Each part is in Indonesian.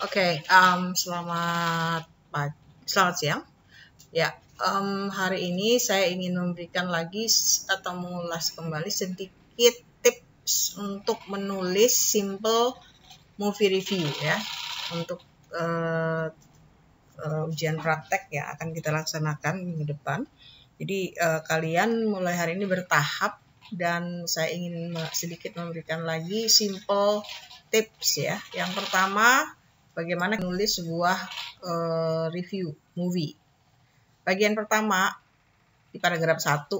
Oke, okay, um, selamat selamat siang. Ya, um, hari ini saya ingin memberikan lagi atau mengulas kembali sedikit tips untuk menulis simple movie review ya untuk uh, uh, ujian praktek ya akan kita laksanakan minggu depan. Jadi uh, kalian mulai hari ini bertahap dan saya ingin sedikit memberikan lagi simple tips ya. Yang pertama bagaimana menulis sebuah uh, review movie. Bagian pertama di paragraf 1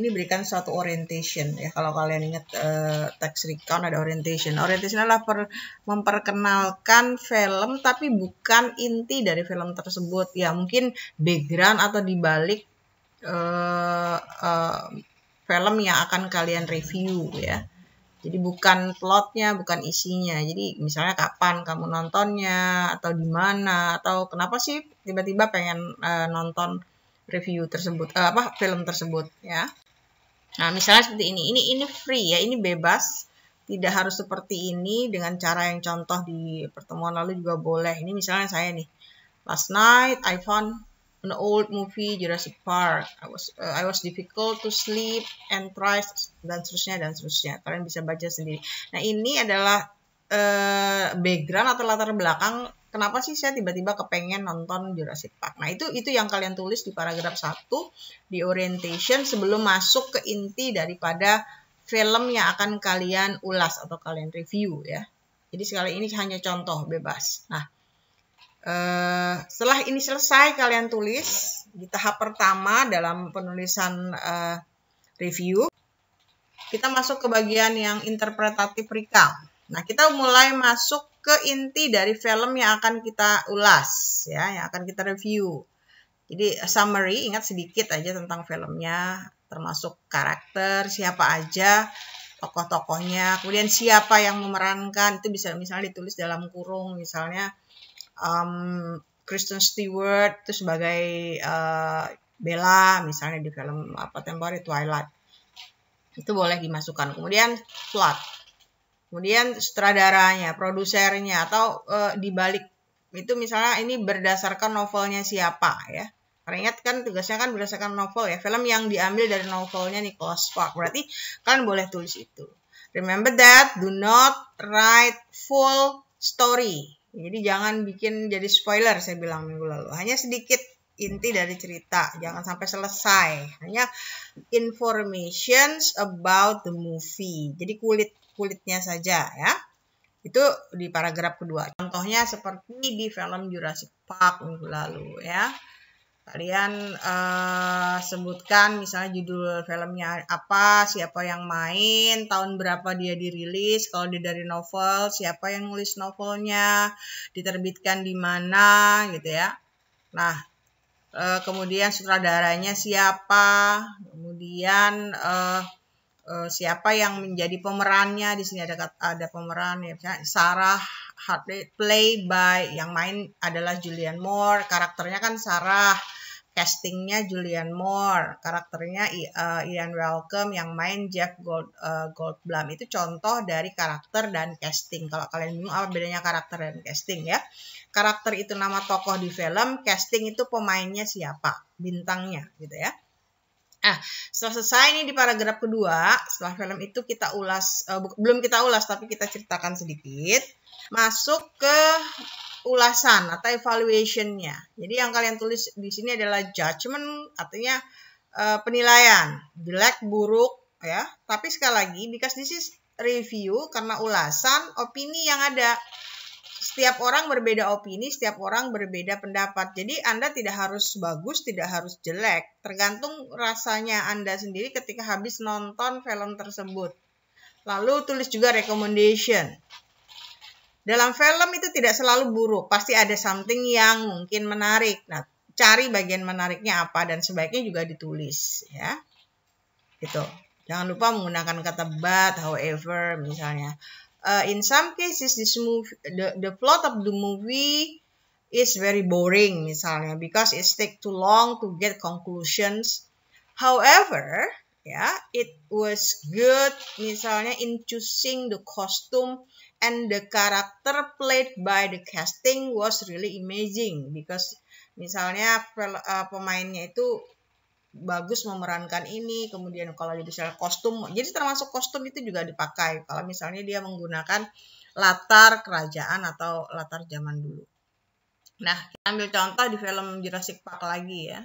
ini berikan suatu orientation ya kalau kalian ingat uh, eh, teks recount ada orientation orientation adalah per, memperkenalkan film tapi bukan inti dari film tersebut ya mungkin background atau dibalik uh, uh, film yang akan kalian review ya jadi bukan plotnya, bukan isinya. Jadi misalnya kapan kamu nontonnya, atau di mana, atau kenapa sih tiba-tiba pengen uh, nonton review tersebut, uh, apa film tersebut, ya. Nah misalnya seperti ini, ini ini free ya, ini bebas, tidak harus seperti ini dengan cara yang contoh di pertemuan lalu juga boleh. Ini misalnya saya nih, last night iPhone an old movie Jurassic Park. I was uh, I was difficult to sleep and tries dan seterusnya dan seterusnya. Kalian bisa baca sendiri. Nah ini adalah uh, background atau latar belakang kenapa sih saya tiba-tiba kepengen nonton Jurassic Park. Nah itu itu yang kalian tulis di paragraf 1 di orientation sebelum masuk ke inti daripada film yang akan kalian ulas atau kalian review ya. Jadi sekali ini hanya contoh bebas. Nah, Uh, setelah ini selesai kalian tulis di tahap pertama dalam penulisan uh, review kita masuk ke bagian yang interpretatif recall Nah kita mulai masuk ke inti dari film yang akan kita ulas ya yang akan kita review. Jadi eh, summary ingat sedikit aja tentang filmnya termasuk karakter siapa aja tokoh-tokohnya kemudian siapa yang memerankan itu bisa misalnya ditulis dalam kurung misalnya um, Kristen Stewart itu sebagai uh, Bella misalnya di film apa uh, temporary Twilight itu boleh dimasukkan kemudian plot kemudian sutradaranya produsernya atau uh, dibalik itu misalnya ini berdasarkan novelnya siapa ya karena ingat kan tugasnya kan berdasarkan novel ya film yang diambil dari novelnya Nicholas Spark berarti kalian boleh tulis itu remember that do not write full story jadi jangan bikin jadi spoiler saya bilang minggu lalu. Hanya sedikit inti dari cerita, jangan sampai selesai. Hanya informations about the movie. Jadi kulit kulitnya saja ya. Itu di paragraf kedua. Contohnya seperti di film Jurassic Park minggu lalu ya kalian uh, sebutkan misalnya judul filmnya apa, siapa yang main, tahun berapa dia dirilis, kalau dia dari novel, siapa yang nulis novelnya, diterbitkan di mana gitu ya. Nah, uh, kemudian sutradaranya siapa, kemudian uh, uh, siapa yang menjadi pemerannya di sini ada ada pemeran ya Sarah Hartley play by yang main adalah Julian Moore karakternya kan Sarah castingnya Julian Moore, karakternya eh, Ian Welcome yang main Jeff Gold, uh, Goldblum itu contoh dari karakter dan casting. Kalau kalian bingung apa bedanya karakter dan casting ya, karakter itu nama tokoh di film, casting itu pemainnya siapa, bintangnya gitu ya. Nah, setelah selesai ini di paragraf kedua, setelah film itu kita ulas, uh, belum kita ulas tapi kita ceritakan sedikit, masuk ke ulasan atau evaluationnya. Jadi yang kalian tulis di sini adalah judgment, artinya uh, penilaian jelek buruk ya. Tapi sekali lagi, because this is review karena ulasan opini yang ada. Setiap orang berbeda opini, setiap orang berbeda pendapat. Jadi Anda tidak harus bagus, tidak harus jelek. Tergantung rasanya Anda sendiri ketika habis nonton film tersebut. Lalu tulis juga recommendation. Dalam film itu tidak selalu buruk, pasti ada something yang mungkin menarik. Nah, cari bagian menariknya apa dan sebaiknya juga ditulis ya. Gitu. Jangan lupa menggunakan kata but, however misalnya. Uh, in some cases this movie, the, the plot of the movie is very boring misalnya because it take too long to get conclusions. However, ya, yeah, it was good misalnya in choosing the costume and the character played by the casting was really amazing because misalnya eh, pemainnya itu bagus memerankan ini kemudian kalau jadi misalnya kostum jadi termasuk kostum itu juga dipakai kalau misalnya dia menggunakan latar kerajaan atau latar zaman dulu nah kita ambil contoh di film Jurassic Park lagi ya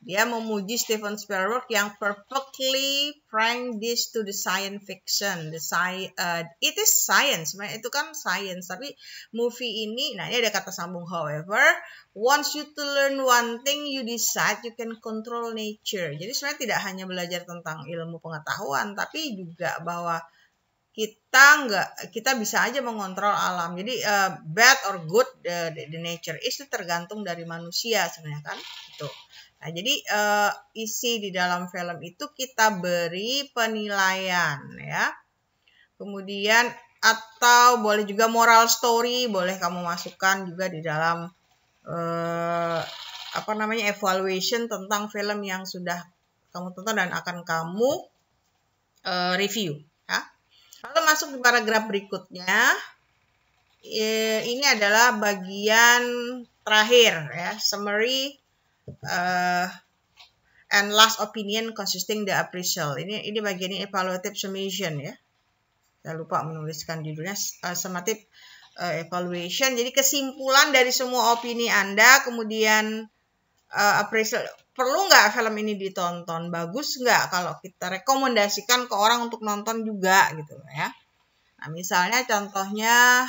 dia memuji Steven Spielberg yang perfectly prank this to the science fiction. The sci uh, it is science, itu kan science. Tapi movie ini, nah ini ada kata sambung however. Once you to learn one thing, you decide you can control nature. Jadi sebenarnya tidak hanya belajar tentang ilmu pengetahuan, tapi juga bahwa kita nggak kita bisa aja mengontrol alam jadi uh, bad or good the, the, nature is itu tergantung dari manusia sebenarnya kan itu Nah, jadi uh, isi di dalam film itu kita beri penilaian ya. Kemudian atau boleh juga moral story, boleh kamu masukkan juga di dalam uh, apa namanya evaluation tentang film yang sudah kamu tonton dan akan kamu uh, review. Ya. Lalu masuk di paragraf berikutnya. ini adalah bagian terakhir ya, summary uh, and last opinion consisting the appraisal. Ini ini bagian ini evaluative summation ya. Saya lupa menuliskan judulnya uh, eh, summative uh, evaluation. Jadi kesimpulan dari semua opini Anda, kemudian uh, appraisal. Perlu nggak film ini ditonton? Bagus nggak kalau kita rekomendasikan ke orang untuk nonton juga gitu ya. Nah, misalnya contohnya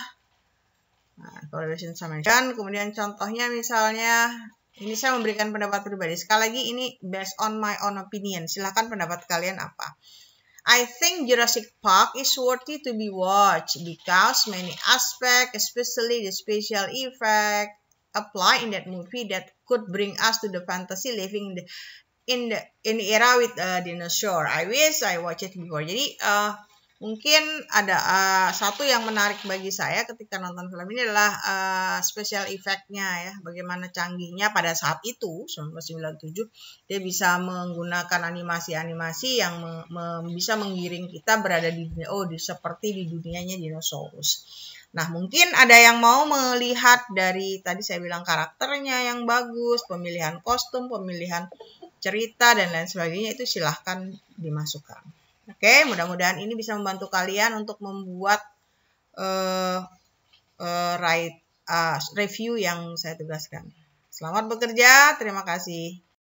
Nah, evaluation summation, kemudian contohnya misalnya ini saya memberikan pendapat pribadi. Sekali lagi ini based on my own opinion. Silahkan pendapat kalian apa. I think Jurassic Park is worthy to be watched because many aspects, especially the special effect, apply in that movie that could bring us to the fantasy living in the in the, in the era with uh, dinosaur. I wish I watched it before. Jadi uh, mungkin ada uh, satu yang menarik bagi saya ketika nonton film ini adalah uh, special effect-nya ya, bagaimana canggihnya pada saat itu 1997 dia bisa menggunakan animasi-animasi yang me me bisa menggiring kita berada di dunia oh di, seperti di dunianya dinosaurus. Nah, mungkin ada yang mau melihat dari tadi saya bilang karakternya yang bagus, pemilihan kostum, pemilihan cerita dan lain sebagainya itu silahkan dimasukkan. Oke, mudah-mudahan ini bisa membantu kalian untuk membuat uh, uh, write, uh, review yang saya tugaskan. Selamat bekerja, terima kasih.